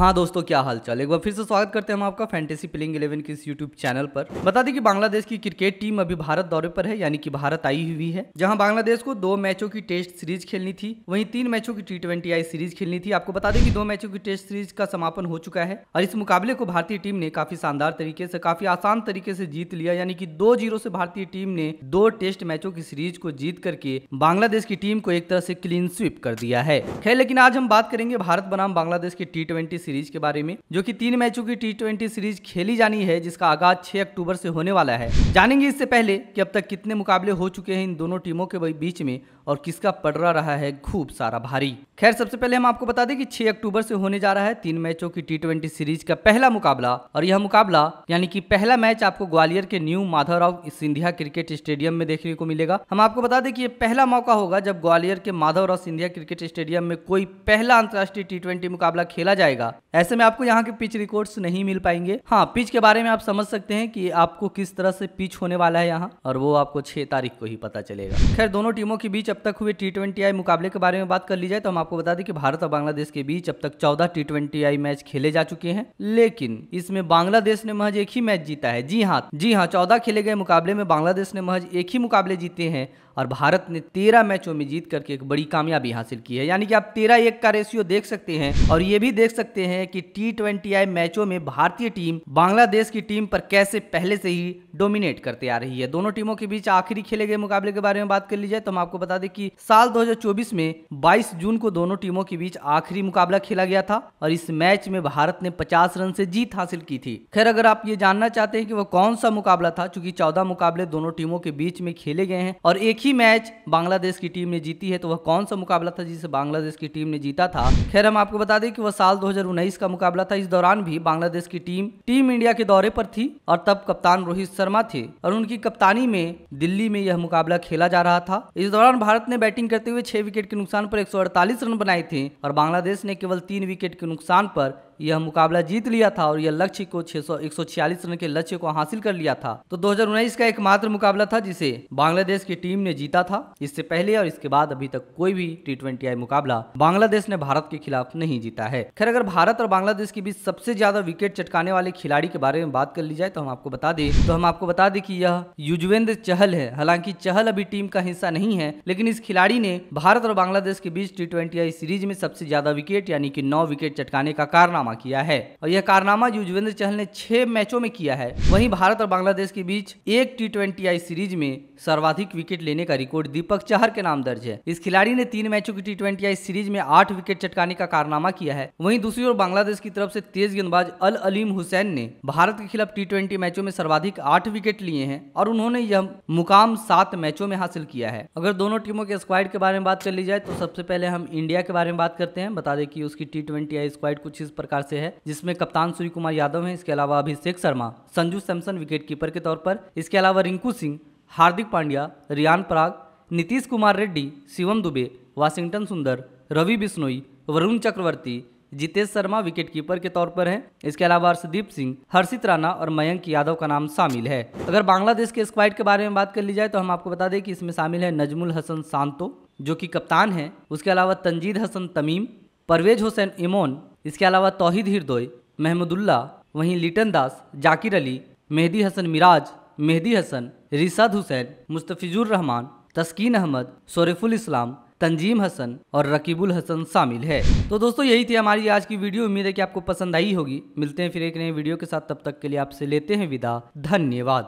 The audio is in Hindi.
हाँ दोस्तों क्या हाल चाल एक बार फिर से स्वागत करते हैं हम आपका फैंटेसी प्लेइंग इलेवन के इस यूट्यूब चैनल पर बता दें कि बांग्लादेश की क्रिकेट टीम अभी भारत दौरे पर है यानी कि भारत आई हुई है जहां बांग्लादेश को दो मैचों की टेस्ट सीरीज खेलनी थी वहीं तीन मैचों की टी ट्वेंटी आई सीरीज खेलनी थी आपको बता दें कि दो मैचों की टेस्ट सीरीज का समापन हो चुका है और इस मुकाबले को भारतीय टीम ने काफी शानदार तरीके से काफी आसान तरीके से जीत लिया यानी कि दो जीरो से भारतीय टीम ने दो टेस्ट मैचों की सीरीज को जीत करके बांग्लादेश की टीम को एक तरह से क्लीन स्वीप कर दिया है खैर लेकिन आज हम बात करेंगे भारत बनाम बांग्लादेश की टी ट्वेंटी सीरीज के बारे में जो कि तीन मैचों की टी सीरीज खेली जानी है जिसका आगाज 6 अक्टूबर से होने वाला है जानेंगे इससे पहले कि अब तक कितने मुकाबले हो चुके हैं इन दोनों टीमों के बीच में और किसका पड़ रहा है खूब सारा भारी खैर सबसे पहले हम आपको बता दें कि 6 अक्टूबर से होने जा रहा है तीन मैचों की टी सीरीज का पहला मुकाबला और यह मुकाबला यानी कि पहला मैच आपको ग्वालियर के new Madhavrao Scindia cricket stadium में देखने को मिलेगा हम आपको बता दें कि यह पहला मौका होगा जब ग्वालियर के माधवराव सिंधिया क्रिकेट स्टेडियम में कोई पहला अंतर्राष्ट्रीय टी मुकाबला खेला जाएगा जाएगा ऐसे में आपको यहाँ के पिच रिकॉर्ड्स नहीं मिल पाएंगे हाँ पिच के बारे में आप समझ सकते हैं कि आपको किस तरह से पिच होने वाला है यहाँ और वो आपको छह तारीख को ही पता चलेगा खैर दोनों टीमों के बीच अब तक हुए टी ट्वेंटी आई मुकाबले के बारे में बात कर ली जाए तो हम आपको बता दें कि भारत और बांग्लादेश के बीच अब तक चौदह टी ट्वेंटी आई मैच खेले जा चुके हैं लेकिन इसमें बांग्लादेश ने महज एक ही मैच जीता है जी हाँ जी हाँ चौदह खेले गए मुकाबले में बांग्लादेश ने महज एक ही मुकाबले जीते हैं और भारत ने तेरह मैचों में जीत करके एक बड़ी कामयाबी हासिल की है यानी कि आप तेरह एक का रेशियो देख सकते हैं और ये भी देख सकते हैं कि टी मैचों में भारतीय टीम बांग्लादेश की टीम पर कैसे पहले से ही डोमिनेट करते आ रही है दोनों टीमों के बीच आखिरी खेले गए मुकाबले के बारे में बात कर ली जाए तो हम आपको बता दें कि साल 2024 में 22 जून को दोनों टीमों के बीच आखिरी मुकाबला खेला गया था और इस मैच में भारत ने 50 रन से जीत हासिल की थी खैर अगर आप ये जानना चाहते हैं कि वो कौन सा मुकाबला था चूंकि चौदह मुकाबले दोनों टीमों के बीच में खेले गए हैं और एक ही मैच बांग्लादेश की टीम ने जीती है तो वह कौन सा मुकाबला था जिसे बांग्लादेश की टीम ने जीता था खैर हम आपको बता दें कि वह साल दो का मुकाबला था इस दौरान भी बांग्लादेश की टीम टीम इंडिया के दौरे पर थी और तब कप्तान रोहित शर्मा शर्मा थे और उनकी कप्तानी में दिल्ली में यह मुकाबला खेला जा रहा था इस दौरान भारत ने बैटिंग करते हुए छह विकेट के नुकसान पर एक रन बनाए थे और बांग्लादेश ने केवल तीन विकेट के नुकसान पर यह मुकाबला जीत लिया था और यह लक्ष्य को छह रन के लक्ष्य को हासिल कर लिया था तो दो का एकमात्र मुकाबला था जिसे बांग्लादेश की टीम ने जीता था इससे पहले और इसके बाद अभी तक कोई भी टी ट्वेंटी मुकाबला बांग्लादेश ने भारत के खिलाफ नहीं जीता है खैर अगर भारत और बांग्लादेश के बीच सबसे ज्यादा विकेट चटकाने वाले खिलाड़ी के बारे में बात कर ली जाए तो हम आपको बता दें तो हम आपको बता दें की यह युजवेंद्र चहल है हालांकि चहल अभी टीम का हिस्सा नहीं है लेकिन इस खिलाड़ी ने भारत और बांग्लादेश के बीच टी सीरीज में सबसे ज्यादा विकेट यानी कि नौ विकेट चटकाने का कारनामा कारनामा किया है और यह कारनामा युजवेंद्र चहल ने छह मैचों में किया है वहीं भारत और बांग्लादेश के बीच एक टी ट्वेंटी सीरीज में सर्वाधिक विकेट लेने का रिकॉर्ड दीपक चहर के नाम दर्ज है इस खिलाड़ी ने तीन मैचों की टी ट्वेंटी सीरीज में आठ विकेट चटकाने का कारनामा किया है वहीं दूसरी ओर बांग्लादेश की तरफ से तेज गेंदबाज अल अलीम हुसैन ने भारत के खिलाफ टी मैचों में सर्वाधिक आठ विकेट लिए हैं और उन्होंने यह मुकाम सात मैचों में हासिल किया है अगर दोनों टीमों के स्क्वाड के बारे में बात कर ली जाए तो सबसे पहले हम इंडिया के बारे में बात करते हैं बता दें कि उसकी टी ट्वेंटी स्क्वाड कुछ इस प्रकार प्रकार से है जिसमें कप्तान सूर्य कुमार यादव हैं इसके अलावा अभिषेक शर्मा संजू सैमसन विकेट कीपर के तौर पर इसके अलावा Rinku Singh Hardik Pandya Riyan Parag Nitish Kumar Reddy Shivam Dube Washington Sundar Ravi Bishnoi Varun Chakravarthy Jitesh Sharma wicket keeper के तौर पर हैं इसके अलावा अर्शदीप सिंह हर्षित राणा और मयंक यादव का नाम शामिल है अगर बांग्लादेश के स्क्वाइड के बारे में बात कर ली जाए तो हम आपको बता दें कि इसमें शामिल है नजमुल हसन सांतो जो कि कप्तान हैं उसके अलावा तंजीद हसन तमीम परवेज हुसैन इमोन इसके अलावा तोहिद हिरदोय महमूदुल्ला वहीं लिटन दास जाकिर अली मेहदी हसन मिराज मेहदी हसन रिसाद हुसैन मुस्तफ़िजुर रहमान तस्कीन अहमद शोरेफुल इस्लाम तंजीम हसन और रकीबुल हसन शामिल है तो दोस्तों यही थी हमारी आज की वीडियो उम्मीद है कि आपको पसंद आई होगी मिलते हैं फिर एक नए वीडियो के साथ तब तक के लिए आपसे लेते हैं विदा धन्यवाद